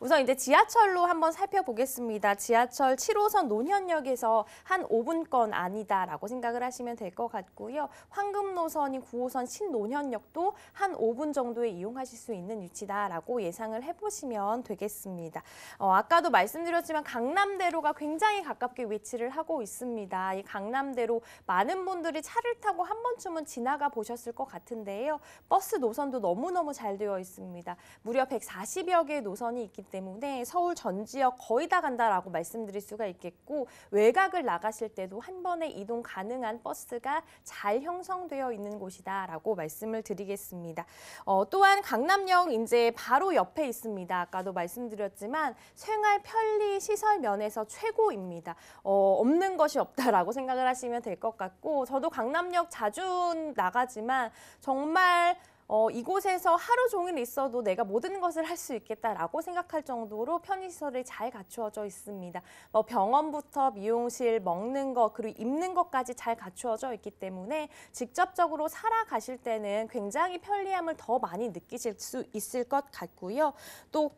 우선 이제 지하철로 한번 살펴보겠습니다. 지하철 7호선 논현역에서 한 5분권 아니다라고 생각을 하시면 될 것 같고요. 황금노선인 9호선 신논현역도 한 5분 정도에 이용하실 수 있는 위치다라고 예상을 해보시면 되겠습니다. 어, 아까도 말씀드렸지만 강남대로가 굉장히 가깝게 위치를 하고 있습니다. 이 강남대로 많은 분들이 차를 타고 한 번쯤은 지나가 보셨을 것 같은데요. 버스 노선도 너무너무 잘 되어 있습니다. 무려 140여 개의 노선이 있기 때문에 때문에 서울 전 지역 거의 다 간다라고 말씀드릴 수가 있겠고 외곽을 나가실 때도 한 번에 이동 가능한 버스가 잘 형성되어 있는 곳이다라고 말씀을 드리겠습니다. 어, 또한 강남역 이제 바로 옆에 있습니다. 아까도 말씀드렸지만 생활 편리 시설 면에서 최고입니다. 어, 없는 것이 없다라고 생각을 하시면 될 것 같고 저도 강남역 자주 나가지만 정말 어, 이곳에서 하루 종일 있어도 내가 모든 것을 할 수 있겠다라고 생각할 정도로 편의시설이 잘 갖추어져 있습니다. 뭐 병원부터 미용실, 먹는 것, 그리고 입는 것까지 잘 갖추어져 있기 때문에 직접적으로 살아가실 때는 굉장히 편리함을 더 많이 느끼실 수 있을 것 같고요. 또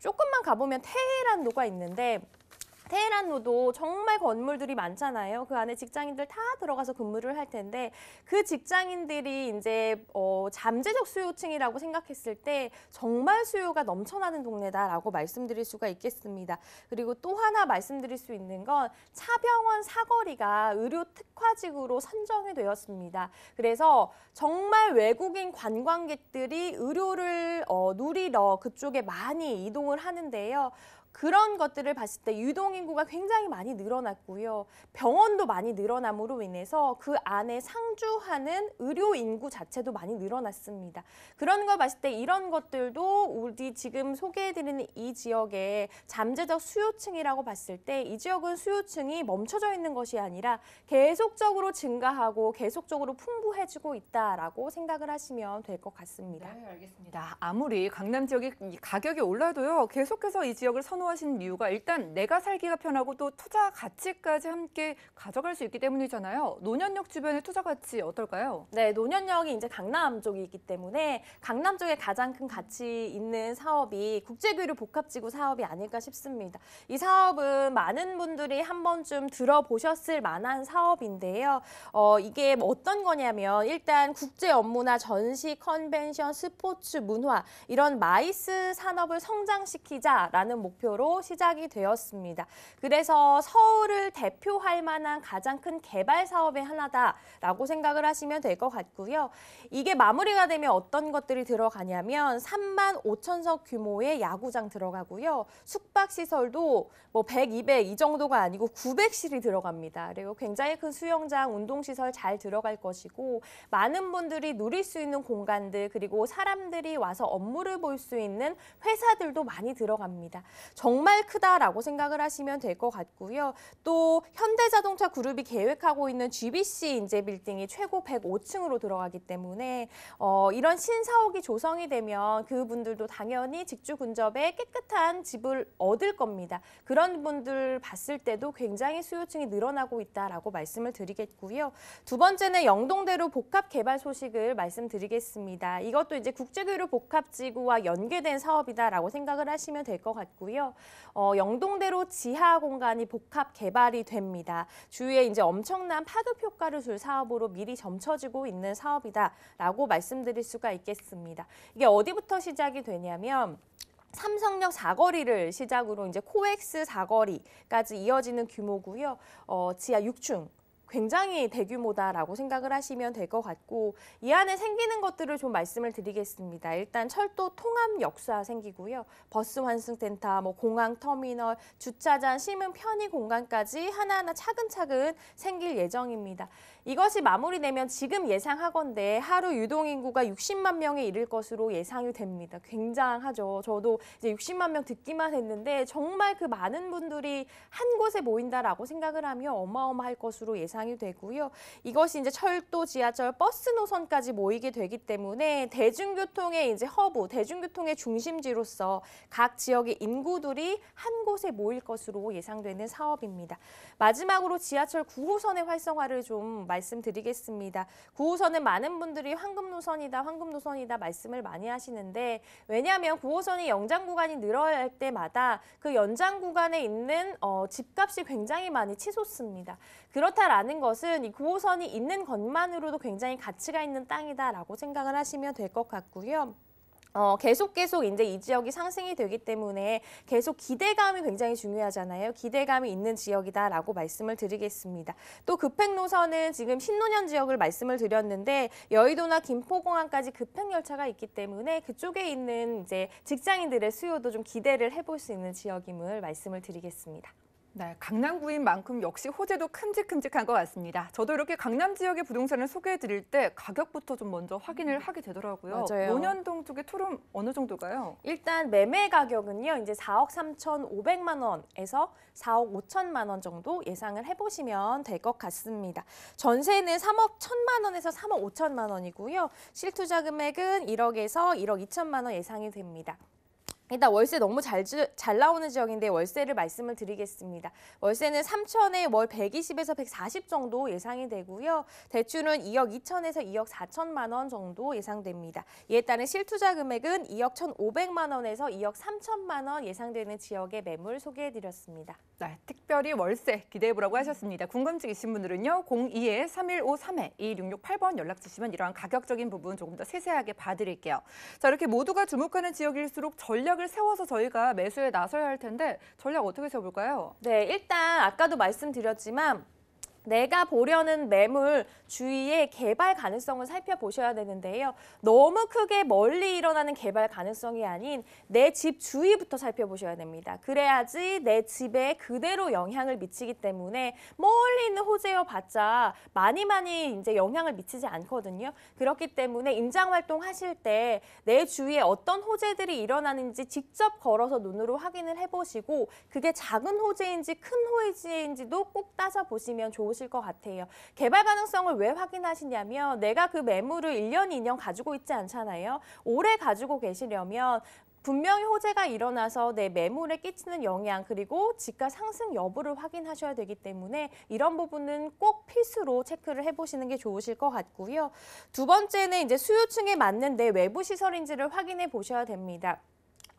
조금만 가보면 테헤란노가 있는데 테헤란로도 정말 건물들이 많잖아요. 그 안에 직장인들 다 들어가서 근무를 할 텐데 그 직장인들이 이제 어, 잠재적 수요층이라고 생각했을 때 정말 수요가 넘쳐나는 동네다라고 말씀드릴 수가 있겠습니다. 그리고 또 하나 말씀드릴 수 있는 건 차병원 사거리가 의료 특화직으로 선정이 되었습니다. 그래서 정말 외국인 관광객들이 의료를 어, 누리러 그쪽에 많이 이동을 하는데요. 그런 것들을 봤을 때 유동인구가 굉장히 많이 늘어났고요. 병원도 많이 늘어남으로 인해서 그 안에 상주하는 의료인구 자체도 많이 늘어났습니다. 그런 걸 봤을 때 이런 것들도 우리 지금 소개해드리는 이 지역의 잠재적 수요층이라고 봤을 때 이 지역은 수요층이 멈춰져 있는 것이 아니라 계속적으로 증가하고 계속적으로 풍부해지고 있다라고 생각을 하시면 될 것 같습니다. 네, 알겠습니다. 아무리 강남 지역이 가격이 올라도요. 계속해서 이 지역을 선호 선호하시 이유가 일단 내가 살기가 편하고 또 투자 가치까지 함께 가져갈 수 있기 때문이잖아요. 논현역 주변의 투자 가치 어떨까요? 네, 논현역이 이제 강남 쪽이 있기 때문에 강남 쪽에 가장 큰 가치 있는 사업이 국제교류 복합지구 사업이 아닐까 싶습니다. 이 사업은 많은 분들이 한 번쯤 들어보셨을 만한 사업인데요. 어, 이게 뭐 어떤 거냐면 일단 국제 업무나 전시, 컨벤션, 스포츠, 문화 이런 마이스 산업을 성장시키자라는 목표 발표로 시작이 되었습니다. 그래서 서울을 대표할 만한 가장 큰 개발 사업의 하나다라고 생각을 하시면 될 것 같고요. 이게 마무리가 되면 어떤 것들이 들어가냐면 3만 5천석 규모의 야구장 들어가고요. 숙박시설도 뭐 100, 200 이 정도가 아니고 900실이 들어갑니다. 그리고 굉장히 큰 수영장, 운동시설 잘 들어갈 것이고 많은 분들이 누릴 수 있는 공간들 그리고 사람들이 와서 업무를 볼 수 있는 회사들도 많이 들어갑니다. 정말 크다라고 생각을 하시면 될 것 같고요. 또 현대자동차 그룹이 계획하고 있는 GBC 인재 빌딩이 최고 105층으로 들어가기 때문에 어, 이런 신사옥이 조성이 되면 그분들도 당연히 직주 근접에 깨끗한 집을 얻을 겁니다. 그런 분들 봤을 때도 굉장히 수요층이 늘어나고 있다라고 말씀을 드리겠고요. 두 번째는 영동대로 복합 개발 소식을 말씀드리겠습니다. 이것도 이제 국제교류 복합지구와 연계된 사업이다라고 생각을 하시면 될 것 같고요. 어, 영동대로 지하 공간이 복합 개발이 됩니다. 주위에 이제 엄청난 파급 효과를 줄 사업으로 미리 점쳐지고 있는 사업이다라고 말씀드릴 수가 있겠습니다. 이게 어디부터 시작이 되냐면 삼성역 사거리를 시작으로 이제 코엑스 사거리까지 이어지는 규모고요. 어, 지하 6층 굉장히 대규모다라고 생각을 하시면 될 것 같고 이 안에 생기는 것들을 좀 말씀을 드리겠습니다. 일단 철도 통합 역사 생기고요. 버스 환승 센터, 뭐 공항 터미널, 주차장, 심은 편의 공간까지 하나하나 차근차근 생길 예정입니다. 이것이 마무리되면 지금 예상하건대 하루 유동인구가 60만 명에 이를 것으로 예상이 됩니다. 굉장하죠. 저도 이제 60만 명 듣기만 했는데 정말 그 많은 분들이 한 곳에 모인다라고 생각을 하며 어마어마할 것으로 예상이 되고요. 이것이 이제 철도, 지하철, 버스 노선까지 모이게 되기 때문에 대중교통의 이제 허브, 대중교통의 중심지로서 각 지역의 인구들이 한 곳에 모일 것으로 예상되는 사업입니다. 마지막으로 지하철 9호선의 활성화를 좀 말씀드리겠습니다. 구호선은 많은 분들이 황금 노선이다, 황금 노선이다 말씀을 많이 하시는데 왜냐하면 구호선이 연장 구간이 늘어날 때마다 그 연장 구간에 있는 어, 집값이 굉장히 많이 치솟습니다. 그렇다라는 것은 이 구호선이 있는 것만으로도 굉장히 가치가 있는 땅이다라고 생각을 하시면 될 것 같고요. 어, 계속 계속 이제 이 지역이 상승이 되기 때문에 계속 기대감이 굉장히 중요하잖아요. 기대감이 있는 지역이다라고 말씀을 드리겠습니다. 또 급행 노선은 지금 신논현 지역을 말씀을 드렸는데 여의도나 김포공항까지 급행 열차가 있기 때문에 그쪽에 있는 이제 직장인들의 수요도 좀 기대를 해볼 수 있는 지역임을 말씀을 드리겠습니다. 네, 강남구인 만큼 역시 호재도 큼직큼직한 것 같습니다. 저도 이렇게 강남 지역의 부동산을 소개해 드릴 때 가격부터 좀 먼저 확인을 음, 하게 되더라고요. 맞아요. 논현동 쪽의 투룸 어느 정도가요? 일단 매매 가격은요. 이제 4억 3,500만 원에서 4억 5천만 원 정도 예상을 해보시면 될 것 같습니다. 전세는 3억 1천만 원에서 3억 5천만 원이고요. 실투자 금액은 1억에서 1억 2천만 원 예상이 됩니다. 일단 월세 너무 잘, 주, 잘 나오는 지역인데 월세를 말씀을 드리겠습니다. 월세는 3천에 월 120에서 140 정도 예상이 되고요. 대출은 2억 2천에서 2억 4천만 원 정도 예상됩니다. 이에 따른 실투자 금액은 2억 1,500만 원에서 2억 3천만 원 예상되는 지역의 매물 소개해드렸습니다. 네, 특별히 월세 기대해보라고 하셨습니다. 궁금증 있으신 분들은요. 02-3153-2668번 연락 주시면 이러한 가격적인 부분 조금 더 세세하게 봐드릴게요. 자, 이렇게 모두가 주목하는 지역일수록 전략 전략을 세워서 저희가 매수에 나서야 할 텐데 전략 어떻게 세워볼까요? 네, 일단 아까도 말씀드렸지만 내가 보려는 매물 주위의 개발 가능성을 살펴보셔야 되는데요. 너무 크게 멀리 일어나는 개발 가능성이 아닌 내 집 주위부터 살펴보셔야 됩니다. 그래야지 내 집에 그대로 영향을 미치기 때문에 멀리 있는 호재여 봤자 많이 많이 이제 영향을 미치지 않거든요. 그렇기 때문에 임장 활동하실 때 내 주위에 어떤 호재들이 일어나는지 직접 걸어서 눈으로 확인을 해보시고 그게 작은 호재인지 큰 호재인지도 꼭 따져보시면 좋을 나오실 것 같아요. 개발 가능성을 왜 확인하시냐면 내가 그 매물을 1년, 2년 가지고 있지 않잖아요. 오래 가지고 계시려면 분명히 호재가 일어나서 내 매물에 끼치는 영향 그리고 집가 상승 여부를 확인하셔야 되기 때문에 이런 부분은 꼭 필수로 체크를 해보시는 게 좋으실 것 같고요. 두 번째는 이제 수요층에 맞는 내 외부 시설인지를 확인해 보셔야 됩니다.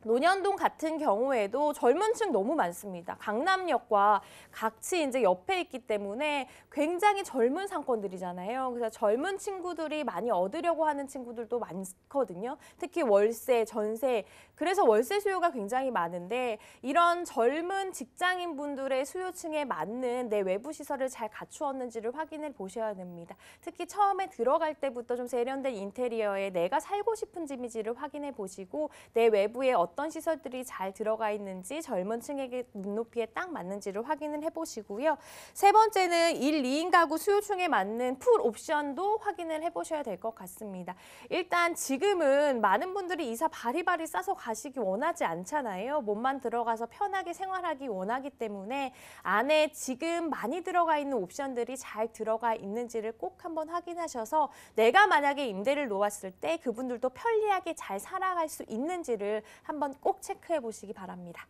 논현동 같은 경우에도 젊은 층 너무 많습니다. 강남역과 같이 이제 옆에 있기 때문에 굉장히 젊은 상권들이잖아요. 그래서 젊은 친구들이 많이 얻으려고 하는 친구들도 많거든요. 특히 월세, 전세. 그래서 월세 수요가 굉장히 많은데 이런 젊은 직장인 분들의 수요층에 맞는 내 외부 시설을 잘 갖추었는지를 확인해 보셔야 됩니다. 특히 처음에 들어갈 때부터 좀 세련된 인테리어에 내가 살고 싶은 집이지를 확인해 보시고 내 외부에 어떤 어떤 시설들이 잘 들어가 있는지 젊은 층에게 눈높이에 딱 맞는지를 확인을 해보시고요. 세 번째는 1, 2인 가구 수요층에 맞는 풀 옵션도 확인을 해보셔야 될 것 같습니다. 일단 지금은 많은 분들이 이사 바리바리 싸서 가시기 원하지 않잖아요. 몸만 들어가서 편하게 생활하기 원하기 때문에 안에 지금 많이 들어가 있는 옵션들이 잘 들어가 있는지를 꼭 한번 확인하셔서 내가 만약에 임대를 놓았을 때 그분들도 편리하게 잘 살아갈 수 있는지를 한번 한번 꼭 체크해 보시기 바랍니다.